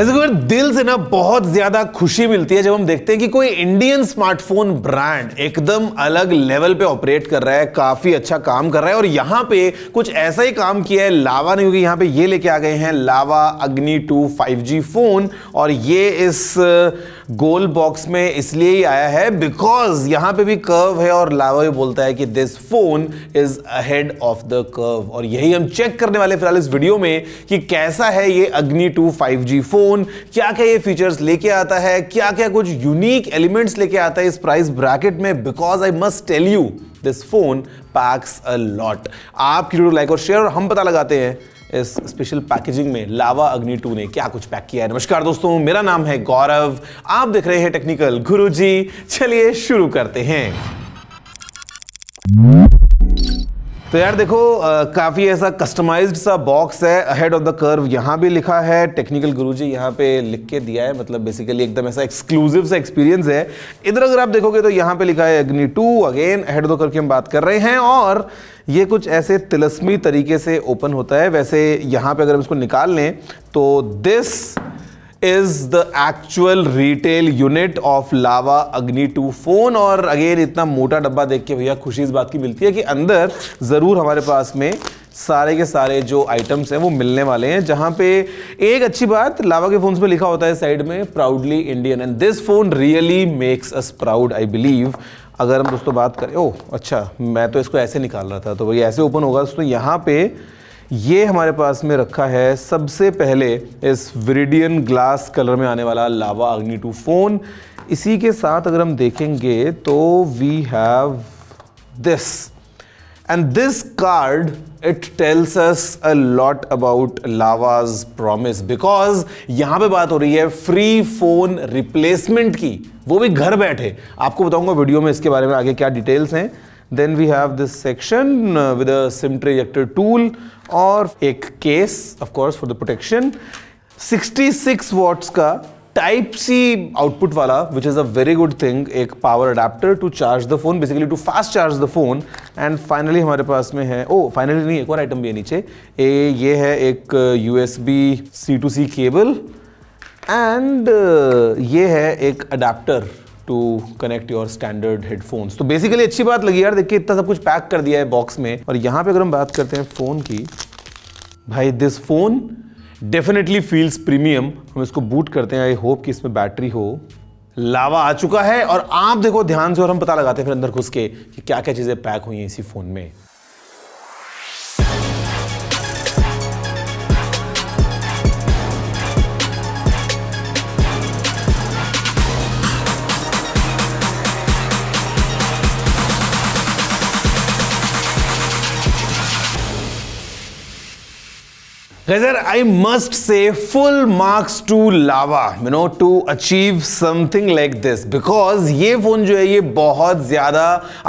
ऐसे तो दिल से ना बहुत ज्यादा खुशी मिलती है जब हम देखते हैं कि कोई इंडियन स्मार्टफोन ब्रांड एकदम अलग लेवल पे ऑपरेट कर रहा है काफी अच्छा काम कर रहा है और यहाँ पे कुछ ऐसा ही काम किया है लावा ने क्योंकि यहाँ पे ये लेके आ गए हैं लावा अग्नि टू फाइव फोन और ये इस गोल बॉक्स में इसलिए ही आया है बिकॉज यहां पे भी कर्व है और लावा बोलता है कि this phone is ahead of the curve और यही हम चेक करने वाले फिलहाल इस वीडियो में कि कैसा है ये अग्नि टू फाइव फोन क्या क्या ये फीचर्स लेके आता है क्या क्या कुछ यूनिक एलिमेंट्स लेके आता है इस प्राइस ब्रैकेट में because I must tell you this phone packs a lot आप लाइक और शेयर और हम पता लगाते हैं इस स्पेशल पैकेजिंग में लावा अग्नि टू ने क्या कुछ पैक किया है नमस्कार दोस्तों मेरा नाम है गौरव आप देख रहे हैं टेक्निकल गुरु चलिए शुरू करते हैं तो यार देखो काफ़ी ऐसा कस्टमाइज्ड सा बॉक्स है अहेड ऑफ द कर्व यहाँ भी लिखा है टेक्निकल गुरुजी यहाँ पे लिख के दिया है मतलब बेसिकली एकदम ऐसा एक्सक्लूसिव सा एक्सपीरियंस है इधर अगर आप देखोगे तो यहाँ पे लिखा है Agni two again ahead of the curve की हम बात कर रहे हैं और ये कुछ ऐसे तिलस्मी तरीके से ओपन होता है वैसे यहाँ पे अगर हम इसको निकाल लें तो this is the actual retail unit of Lava Agni two phone और अगेन इतना मोटा डब्बा देख के भैया खुशी इस बात की मिलती है कि अंदर ज़रूर हमारे पास में सारे के सारे जो आइटम्स हैं वो मिलने वाले हैं जहां पे एक अच्छी बात लावा के फोन्स पे लिखा होता है साइड में proudly Indian and this phone really makes us proud I believe अगर हम दोस्तों बात करें ओ अच्छा मैं तो इसको ऐसे निकाल रहा था तो भैया ऐसे ओपन होगा दोस्तों यहाँ पे ये हमारे पास में रखा है सबसे पहले इस विरिडियन ग्लास कलर में आने वाला लावा अग्नि टू फोन इसी के साथ अगर हम देखेंगे तो we have this and this card it tells us a lot about Lava's promise because यहां पे बात हो रही है फ्री फोन रिप्लेसमेंट की वो भी घर बैठे आपको बताऊंगा वीडियो में इसके बारे में आगे क्या डिटेल्स हैं Then we have this section uh, with a SIM trajector tool और एक case of course for the protection 66 watts का टाइप सी आउटपुट वाला which is a very good thing एक power adapter to charge the phone basically to fast charge the phone and finally हमारे पास में है ओ oh, finally नहीं एक और आइटम भी है नीचे ए, ये है एक U S B C to C cable and ये है एक adapter to connect your standard headphones तो बेसिकली अच्छी बात लगी यार देखिए इतना सब कुछ पैक कर दिया है बॉक्स में और यहाँ पे अगर हम बात करते हैं फ़ोन की भाई this phone definitely feels premium हम इसको बूट करते हैं आई होप कि इसमें बैटरी हो लावा आ चुका है और आप देखो ध्यान से और हम पता लगाते हैं फिर अंदर घुस के कि क्या क्या चीज़ें पैक हुई हैं इसी फ़ोन में Guys, I must say full marks to Lava, you know, to achieve something like this because ये फ़ोन जो है ये बहुत ज़्यादा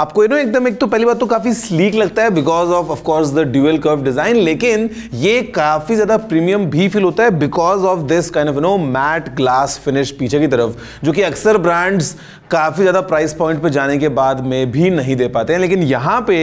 आपको यू नो एकदम एक तो पहली बात तो काफ़ी स्लीक लगता है because of of course the dual curve design लेकिन ये काफ़ी ज़्यादा प्रीमियम भी फील होता है because of this kind of you know matte glass finish पीछे की तरफ जो कि अक्सर ब्रांड्स काफ़ी ज़्यादा प्राइस पॉइंट पे जाने के बाद में भी नहीं दे पाते हैं लेकिन यहाँ पे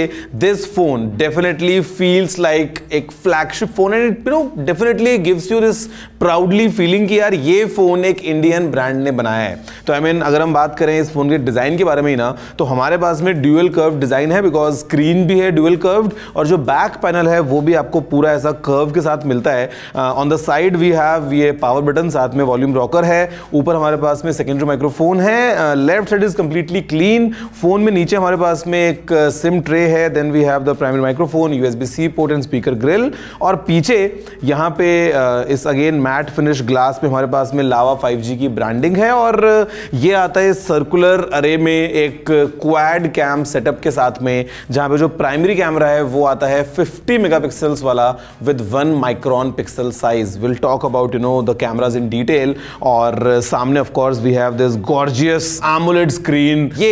this phone definitely feels like एक flagship phone and you know definitely gives you this proudly feeling कि यार ये फ़ोन एक इंडियन ब्रांड ने बनाया है तो आई I मीन mean, अगर हम बात करें इस फ़ोन के डिज़ाइन के बारे में ही ना तो हमारे पास में ड्यूएल कर्व डिज़ाइन है बिकॉज स्क्रीन भी है ड्यूएल कर्व्ड और जो बैक पैनल है वो भी आपको पूरा ऐसा कर्व के साथ मिलता है on the side we have ये पावर बटन साथ में वॉल्यूम रॉकर है ऊपर हमारे पास में सेकेंडरी माइक्रोफोन है left uh, left side is completely clean phone में नीचे हमारे पास में एक सिम uh, ट्रे है then we have the primary microphone USB C port and speaker grille और पीछे यहाँ पे uh, इस अगेन मैट फिनिश ग्लास पे हमारे पास में लावा 5G की ब्रांडिंग है और uh, ये आता है सर्कुलर अरे में एक क्वाड कैम सेटअप के साथ में जहाँ पे जो प्राइमरी कैमरा है वो आता है 50 मेगापिक्सल्स वाला with one micron pixel size will talk about you know the cameras in detail और सामने of course we have this gorgeous um AMOLED screen ये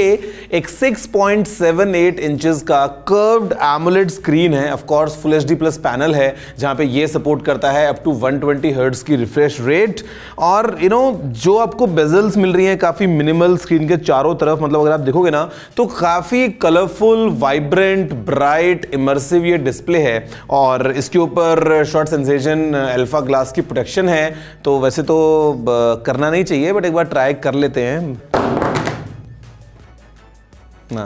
एक 6.78 इंचेस का कर्व्ड एमुलेट स्क्रीन है of course full HD plus panel है जहां पे ये सपोर्ट करता है अप टू 120 हर्ट्ज की रिफ्रेश रेट और यू नो जो आपको बेजल्स मिल रही हैं काफ़ी मिनिमल स्क्रीन के चारों तरफ मतलब अगर आप देखोगे ना तो काफ़ी कलरफुल वाइब्रेंट ब्राइट इमर्सिव ये डिस्प्ले है और इसके ऊपर शॉर्ट सेंसेशन अल्फा ग्लास की प्रोटेक्शन है तो वैसे तो करना नहीं चाहिए बट एक बार ट्राई कर लेते हैं ना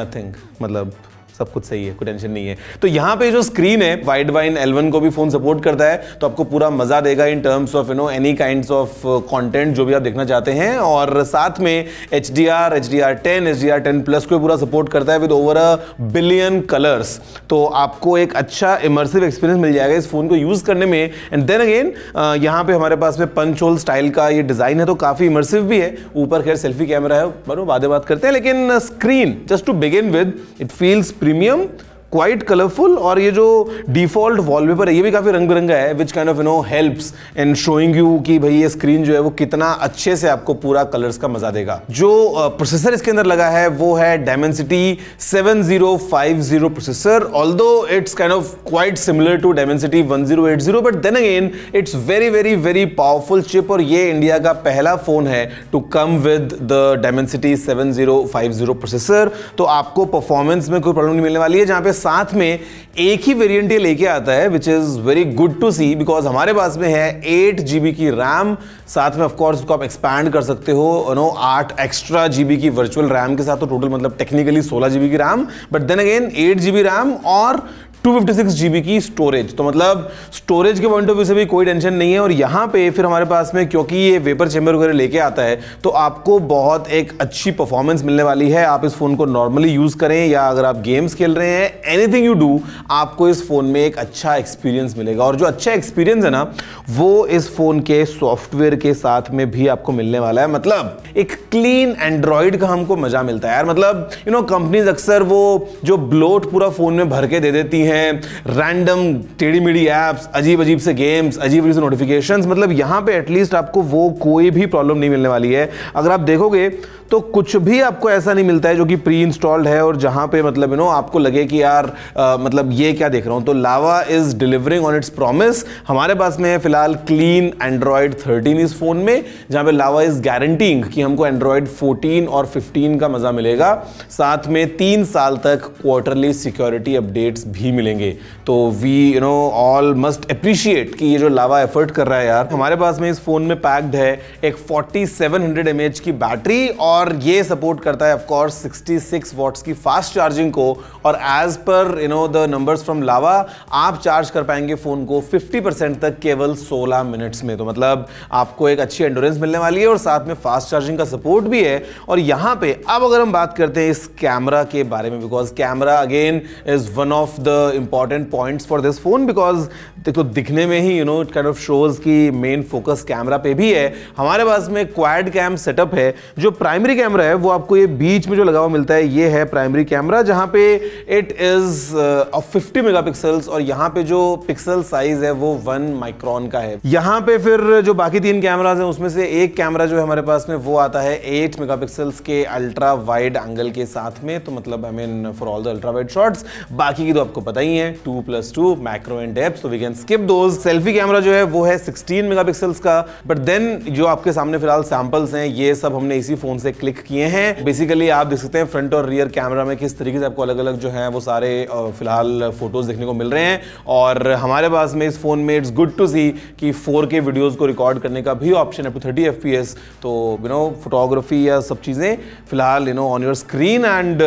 नथिंग मतलब सब कुछ सही है कोई टेंशन नहीं है तो यहाँ पे जो स्क्रीन है वाइड वाइन एलवन को भी फोन सपोर्ट करता है तो आपको पूरा मजा देगा in terms of you know any kind of content जो भी आप देखना चाहते हैं और साथ में H D R H D R ten H D R ten plus को पूरा सपोर्ट करता है with over a billion colours तो आपको एक अच्छा इमर्सिव एक्सपीरियंस मिल जाएगा इस फोन को यूज करने में एंड देन अगेन यहाँ पे हमारे पास में पंच होल स्टाइल का ये डिजाइन है तो काफी इमर्सिव भी है ऊपर खैर सेल्फी कैमरा है बनो बातें बात करते हैं लेकिन screen just to begin with it feels premium quite colourful और ये जो डिफॉल्ट वॉलपेपर है ये भी काफ़ी रंग बिरंगा है which kind of you know helps in showing you कि भाई ये स्क्रीन जो है वो कितना अच्छे से आपको पूरा कलर्स का मजा देगा जो प्रोसेसर इसके अंदर लगा है वो है Dimensity seven zero five zero processor although it's kind of quite similar to Dimensity one zero eight zero but then again it's very very very powerful chip और ये इंडिया का पहला फोन है to come with the Dimensity seven zero five zero processor तो आपको performance में कोई प्रॉब्लम नहीं मिलने वाली है जहां पे साथ में एक ही वेरिएंट ये लेके आता है which is very good to see because हमारे पास में है एट जी की रैम साथ में ऑफकोर्स उसको आप एक्सपैंड कर सकते हो नो आठ एक्स्ट्रा जी की वर्चुअल रैम के साथ तो टोटल मतलब टेक्निकली सोलह जी की RAM but then again eight G RAM और टू फिफ्टी की स्टोरेज तो मतलब स्टोरेज के पॉइंट ऑफ व्यू से भी कोई टेंशन नहीं है और यहाँ पे फिर हमारे पास में क्योंकि ये वेपर चेम्बर वगैरह लेके आता है तो आपको बहुत एक अच्छी परफॉर्मेंस मिलने वाली है आप इस फ़ोन को नॉर्मली यूज़ करें या अगर आप गेम्स खेल रहे हैं एनीथिंग यू डू आपको इस फ़ोन में एक अच्छा एक्सपीरियंस मिलेगा और जो अच्छा एक्सपीरियंस है ना वो इस फ़ोन के सॉफ्टवेयर के साथ में भी आपको मिलने वाला है मतलब एक क्लीन एंड्रॉयड का हमको मज़ा मिलता है यार मतलब यू नो कंपनीज अक्सर वो जो ब्लोट पूरा फ़ोन में भर के दे देती हैं हैं रैंडम टेढ़ी मेढ़ी ऐप्स अजीब अजीब से गेम्स अजीब अजीब से नोटिफिकेशन मतलब यहाँ पे एटलीस्ट आपको वो कोई भी प्रॉब्लम नहीं मिलने वाली है अगर आप देखोगे तो कुछ भी आपको ऐसा नहीं मिलता है जो कि प्री इंस्टॉल्ड है और जहां पे मतलब यू नो आपको लगे कि यार आ, मतलब ये क्या देख रहा हूं तो Lava is delivering on its promise हमारे पास में है फिलहाल क्लीन एंड्रॉयड 13 इस फ़ोन में जहां पे लावा इज़ गारंटिंग कि हमको एंड्रॉयड 14 और 15 का मज़ा मिलेगा साथ में तीन साल तक क्वार्टरली सिक्योरिटी अपडेट्स भी मिले मिलेंगे तो we you know all must appreciate कि ये जो लावा एफर्ट कर रहा है यार हमारे पास में इस फ़ोन में पैक्ड है एक 4700 सेवन हंड्रेड की बैटरी और ये सपोर्ट करता है ऑफकोर्स सिक्सटी सिक्स वॉट्स की फास्ट चार्जिंग को और as per you know the numbers from Lava आप चार्ज कर पाएंगे फ़ोन को 50% तक केवल 16 मिनट्स में तो मतलब आपको एक अच्छी एंडोरेंस मिलने वाली है और साथ में फास्ट चार्जिंग का सपोर्ट भी है और यहाँ पे अब अगर हम बात करते हैं इस कैमरा के बारे में because camera again is one of the important important for this phone because देखो दिखने में ही you know it kind of shows की मेन फोकस कैमरा पे भी है हमारे पास में क्वाड कैम सेटअप है जो प्राइमरी कैमरा है वो आपको ये बीच में जो लगा हुआ मिलता है ये है प्राइमरी कैमरा जहाँ पे it is of fifty megapixels और यहाँ पे जो पिक्सल साइज है वो वन माइक्रॉन का है यहाँ पे फिर जो बाकी तीन कैमराज हैं उसमें से एक कैमरा जो है हमारे पास में वो आता है एट मेगा के अल्ट्रा वाइड एंगल के साथ में तो मतलब I mean for all the ultra wide shots बाकी की तो आपको पता पता ही है two plus two macro and depth तो वी कैन स्किप दो सेल्फी कैमरा जो है वो है सिक्सटीन मेगा का बट देन जो आपके सामने फिलहाल सैंपल्स हैं ये सब हमने इसी फोन से क्लिक किए हैं बेसिकली आप देख सकते हैं फ्रंट और रियर कैमरा में किस तरीके से आपको अलग अलग जो है वो सारे फिलहाल फोटोज देखने को मिल रहे हैं और हमारे पास में इस फोन में इट्स गुड टू सी कि फोर के वीडियोज को रिकॉर्ड करने का भी ऑप्शन है to thirty F P S तो यू नो फोटोग्राफी या सब चीज़ें फिलहाल you know on your screen and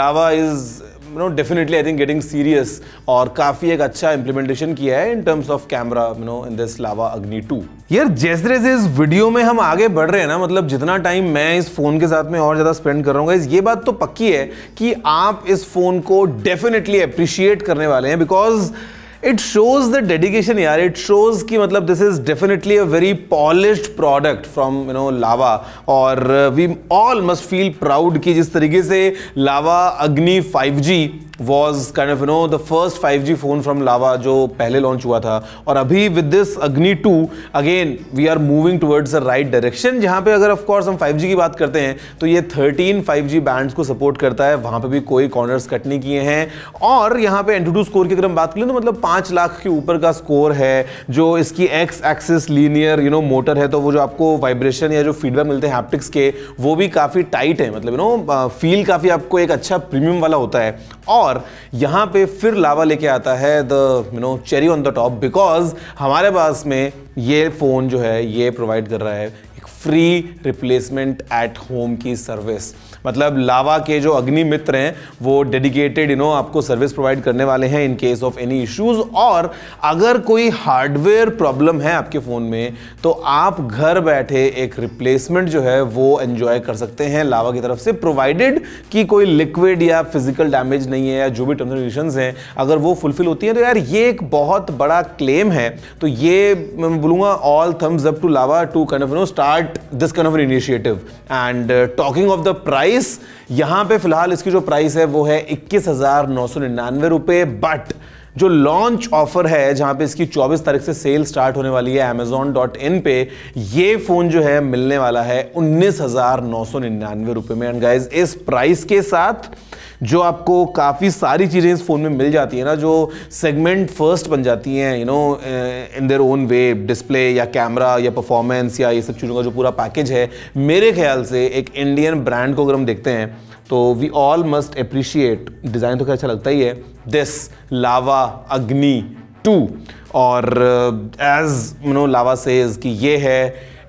Lava is you know definitely I think getting serious और काफ़ी एक अच्छा इंप्लीमेंटेशन किया है in terms of camera you know in this Lava Agni two यार जैसे जैसे इस वीडियो में हम आगे बढ़ रहे हैं ना मतलब जितना टाइम मैं इस फ़ोन के साथ में और ज़्यादा स्पेंड कर रहा हूँ ये बात तो पक्की है कि आप इस फ़ोन को डेफिनेटली अप्रिशिएट करने वाले हैं because it shows the dedication यार इट शोज कि मतलब this is definitely a very polish product from you know Lava और we all must feel proud कि जिस तरीके से Lava Agni 5G was kind of you know the first five G phone from Lava जो पहले launch हुआ था और अभी with this Agni two again we are moving towards the right direction जहाँ पे अगर ऑफकोर्स हम फाइव जी की बात करते हैं तो ये थर्टीन फाइव जी बैंड को सपोर्ट करता है वहाँ पे भी कोई कॉर्नर्स कट नहीं किए हैं और यहाँ पे एंटू स्कोर की अगर हम बात करें तो मतलब पाँच लाख के ऊपर का स्कोर है जो इसकी X axis linear you know motor है तो वो जो आपको वाइब्रेशन या जो फीडबैक मिलते हैं हैप्टिक्स के वो भी काफ़ी टाइट है मतलब यू नो फील काफ़ी आपको एक अच्छा प्रीमियम वाला होता है और और यहां पे फिर लावा लेके आता है the you know cherry on the top because हमारे पास में ये फ़ोन जो है ये प्रोवाइड कर रहा है एक फ्री रिप्लेसमेंट एट होम की सर्विस मतलब लावा के जो अग्नि मित्र हैं वो डेडिकेटेड यू नो आपको सर्विस प्रोवाइड करने वाले हैं in case of any issues और अगर कोई हार्डवेयर प्रॉब्लम है आपके फ़ोन में तो आप घर बैठे एक रिप्लेसमेंट जो है वो एंजॉय कर सकते हैं लावा की तरफ से प्रोवाइडेड कि कोई लिक्विड या फिजिकल डैमेज नहीं है या जो भी टर्म्स एंड कंडीशंस हैं अगर वो फुलफिल होती है तो यार ये एक बहुत बड़ा क्लेम है तो ये मैं बोलूंगा all thumbs up to Lava to kind of know start this kind of initiative and talking of the price price यहां पे फिलहाल इसकी जो प्राइस है वो है इक्कीस हजार नौ सौ निन्यानवे रुपए बट जो लॉन्च ऑफर है जहां पे इसकी 24 तारीख से सेल स्टार्ट होने वाली है अमेजोन डॉट इन पे ये फ़ोन जो है मिलने वाला है उन्नीस हज़ार नौ सौ निन्यानवे रुपये में एंड गाइज इस प्राइस के साथ जो आपको काफ़ी सारी चीज़ें इस फ़ोन में मिल जाती है ना जो सेगमेंट फर्स्ट बन जाती हैं you know in their own way display या कैमरा या परफॉर्मेंस या ये सब चीज़ों का जो पूरा पैकेज है मेरे ख्याल से एक इंडियन ब्रांड को अगर हम देखते हैं तो we all must appreciate design तो क्या अच्छा लगता ही है दिस लावा अग्नि टू और as uh, know Lava says कि ये है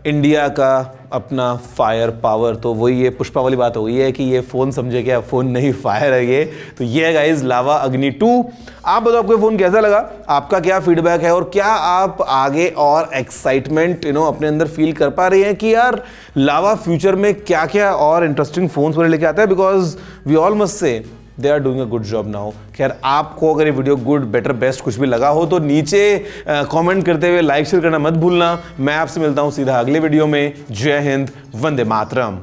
इंडिया का अपना फायर पावर तो वही ये पुष्पा वाली बात हो गई है कि ये फ़ोन समझे क्या फ़ोन नहीं फायर है ये तो ये है गाइज लावा अग्नि टू आप बताओ आपको फ़ोन कैसा लगा आपका क्या फीडबैक है और क्या आप आगे और एक्साइटमेंट यू नो अपने अंदर फील कर पा रहे हैं कि यार लावा फ्यूचर में क्या क्या और इंटरेस्टिंग फ़ोन्स वगैरह लेके आता है because we all must say they are doing a good job now खैर आपको अगर ये वीडियो गुड बेटर बेस्ट कुछ भी लगा हो तो नीचे कमेंट करते हुए लाइक शेयर करना मत भूलना मैं आपसे मिलता हूँ सीधा अगले वीडियो में जय हिंद वंदे मातरम